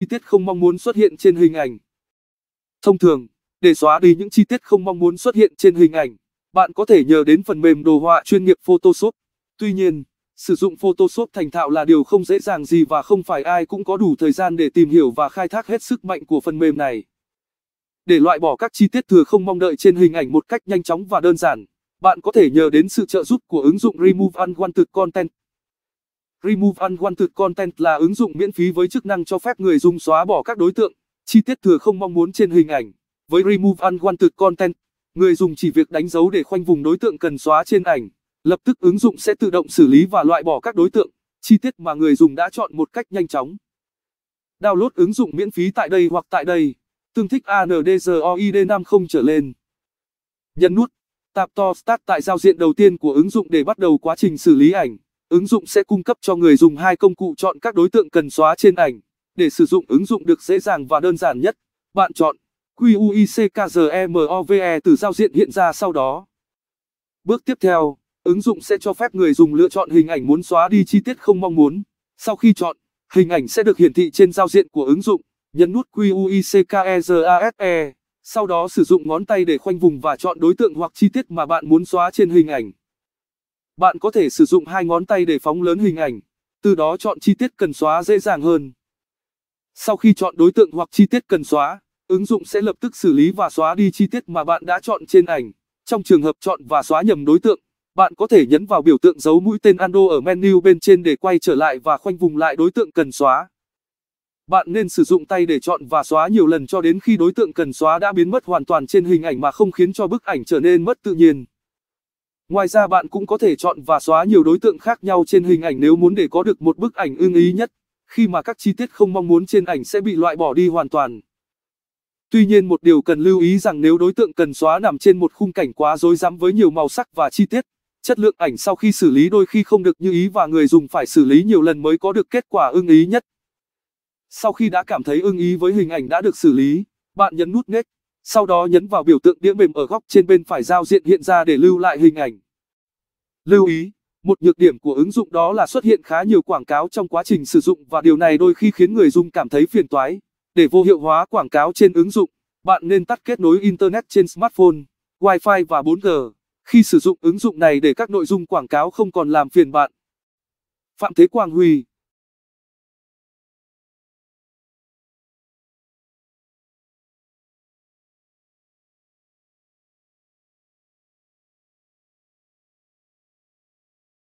chi tiết không mong muốn xuất hiện trên hình ảnh. Thông thường, để xóa đi những chi tiết không mong muốn xuất hiện trên hình ảnh, bạn có thể nhờ đến phần mềm đồ họa chuyên nghiệp Photoshop. Tuy nhiên, sử dụng Photoshop thành thạo là điều không dễ dàng gì và không phải ai cũng có đủ thời gian để tìm hiểu và khai thác hết sức mạnh của phần mềm này. Để loại bỏ các chi tiết thừa không mong đợi trên hình ảnh một cách nhanh chóng và đơn giản, bạn có thể nhờ đến sự trợ giúp của ứng dụng Remove Unwanted Content. Remove Unwanted Content là ứng dụng miễn phí với chức năng cho phép người dùng xóa bỏ các đối tượng, chi tiết thừa không mong muốn trên hình ảnh. Với Remove Unwanted Content, người dùng chỉ việc đánh dấu để khoanh vùng đối tượng cần xóa trên ảnh, lập tức ứng dụng sẽ tự động xử lý và loại bỏ các đối tượng, chi tiết mà người dùng đã chọn một cách nhanh chóng. Download ứng dụng miễn phí tại đây hoặc tại đây, tương thích ANDROID 50 trở lên. Nhấn nút Tap to Start tại giao diện đầu tiên của ứng dụng để bắt đầu quá trình xử lý ảnh. Ứng dụng sẽ cung cấp cho người dùng hai công cụ chọn các đối tượng cần xóa trên ảnh. Để sử dụng ứng dụng được dễ dàng và đơn giản nhất, bạn chọn QUICKGEMOVE e từ giao diện hiện ra sau đó. Bước tiếp theo, ứng dụng sẽ cho phép người dùng lựa chọn hình ảnh muốn xóa đi chi tiết không mong muốn. Sau khi chọn, hình ảnh sẽ được hiển thị trên giao diện của ứng dụng. Nhấn nút QUICKERASE, e. sau đó sử dụng ngón tay để khoanh vùng và chọn đối tượng hoặc chi tiết mà bạn muốn xóa trên hình ảnh. Bạn có thể sử dụng hai ngón tay để phóng lớn hình ảnh, từ đó chọn chi tiết cần xóa dễ dàng hơn. Sau khi chọn đối tượng hoặc chi tiết cần xóa, ứng dụng sẽ lập tức xử lý và xóa đi chi tiết mà bạn đã chọn trên ảnh. Trong trường hợp chọn và xóa nhầm đối tượng, bạn có thể nhấn vào biểu tượng dấu mũi tên Ando ở menu bên trên để quay trở lại và khoanh vùng lại đối tượng cần xóa. Bạn nên sử dụng tay để chọn và xóa nhiều lần cho đến khi đối tượng cần xóa đã biến mất hoàn toàn trên hình ảnh mà không khiến cho bức ảnh trở nên mất tự nhiên. Ngoài ra bạn cũng có thể chọn và xóa nhiều đối tượng khác nhau trên hình ảnh nếu muốn để có được một bức ảnh ưng ý nhất, khi mà các chi tiết không mong muốn trên ảnh sẽ bị loại bỏ đi hoàn toàn. Tuy nhiên một điều cần lưu ý rằng nếu đối tượng cần xóa nằm trên một khung cảnh quá rối rắm với nhiều màu sắc và chi tiết, chất lượng ảnh sau khi xử lý đôi khi không được như ý và người dùng phải xử lý nhiều lần mới có được kết quả ưng ý nhất. Sau khi đã cảm thấy ưng ý với hình ảnh đã được xử lý, bạn nhấn nút Next sau đó nhấn vào biểu tượng đĩa mềm ở góc trên bên phải giao diện hiện ra để lưu lại hình ảnh. Lưu ý, một nhược điểm của ứng dụng đó là xuất hiện khá nhiều quảng cáo trong quá trình sử dụng và điều này đôi khi khiến người dùng cảm thấy phiền toái. Để vô hiệu hóa quảng cáo trên ứng dụng, bạn nên tắt kết nối Internet trên smartphone, Wi-Fi và 4G khi sử dụng ứng dụng này để các nội dung quảng cáo không còn làm phiền bạn. Phạm Thế Quang Huy